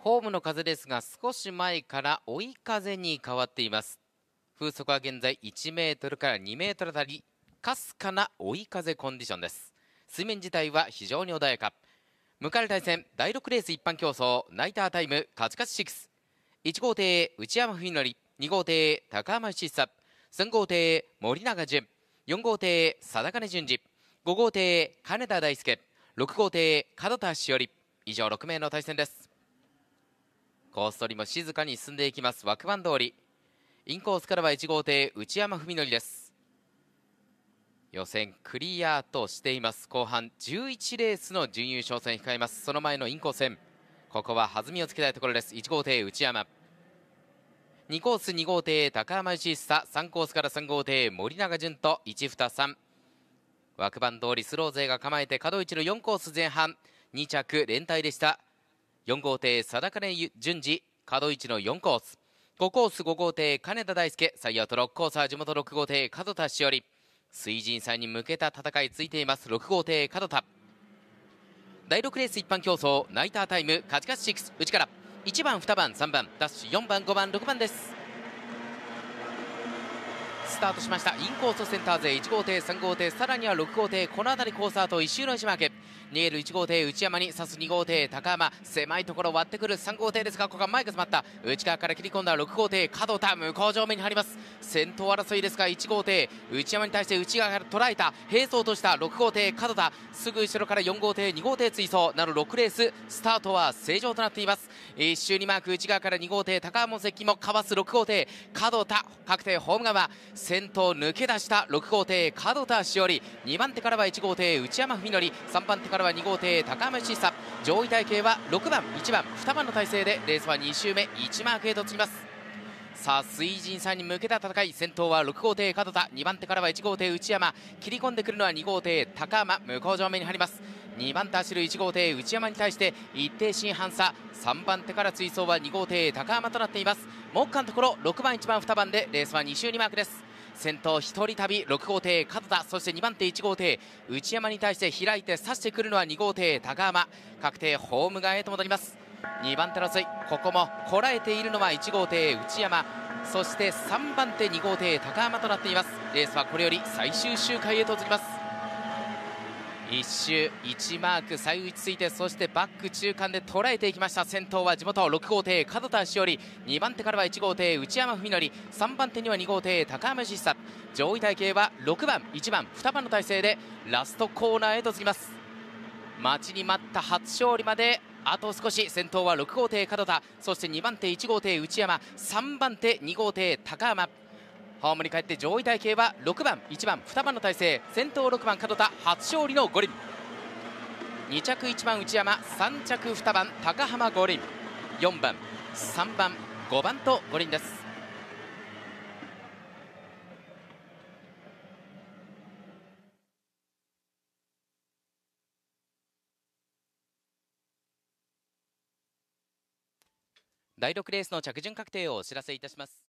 ホームの風ですが少し前から追い風に変わっています風速は現在1メートルから2メートルあたりかすかな追い風コンディションです水面自体は非常に穏やか迎える対戦第6レース一般競争ナイタータイムカチカチ61号艇内山文則2号艇高浜七久3号艇森永淳4号艇貞金淳二5号艇金田大輔6号艇門田志織以上6名の対戦ですコース取りも静かに進んでいきます枠番通りインコースからは1号艇内山文則です予選クリアとしています後半11レースの準優勝戦控えますその前のインコース戦ここは弾みをつけたいところです1号艇内山2コース2号艇高山義久3コースから3号艇森永潤と1 2 3枠番通りスロー勢が構えて角一の4コース前半2着連帯でした4号艇定金順次角一の4コース5コース5号艇金田大輔最アウト6コースは地元6号艇角田詩織水神さんに向けた戦いついています6号艇角田第6レース一般競争ナイタータイム勝ち勝ち6内から1番2番3番ダッシュ4番5番6番ですスタートしましたインコースセンター勢1号艇3号艇さらには6号艇この辺りコースアート1周の石巻逃げる1号艇内山に差す2号艇高山狭いところ割ってくる3号艇ですがここは前が詰まった内側から切り込んだ6号艇角田向こう上面に入ります先頭争いですが1号艇内山に対して内側から捉えた並走とした6号艇角田すぐ後ろから4号艇2号艇追走など6レーススタートは正常となっています1周2マーク内側から2号艇高山関もかわす6号艇角田確定ホーム側先頭抜け出した6号艇角田しおり2番手からは1号艇内山文則3番手からからは2号艇高虫差上位体系は6番1番2番の体勢でレースは2周目1マークへとつきますさあ水神さんに向けた戦い先頭は6号艇門田2番手からは1号艇内山切り込んでくるのは2号艇高浜向こう上面に張ります2番手走る1号艇内山に対して一定進半差3番手から追走は2号艇高浜となっています目下のところ6番1番2番でレースは2周2マークです先頭1人旅6号艇角田そして2番手1号艇内山に対して開いて差してくるのは2号艇高浜確定ホーム側へと戻ります2番手争いここもこらえているのは1号艇内山そして3番手2号艇高浜となっていますレースはこれより最終周回へと移ります1周1マーク最内ついてそしてバック中間で捉えていきました先頭は地元6号艇門田しおり2番手からは1号艇内山文則3番手には2号艇高山志久上位体系は6番1番2番の体制でラストコーナーへと続きます待ちに待った初勝利まであと少し先頭は6号艇門田そして2番手1号艇内山3番手2号艇高山ホームに帰って上位体系は6番1番2番の体制先頭6番門田初勝利の五輪2着1番内山3着2番高浜五輪4番3番5番と五輪です第6レースの着順確定をお知らせいたします。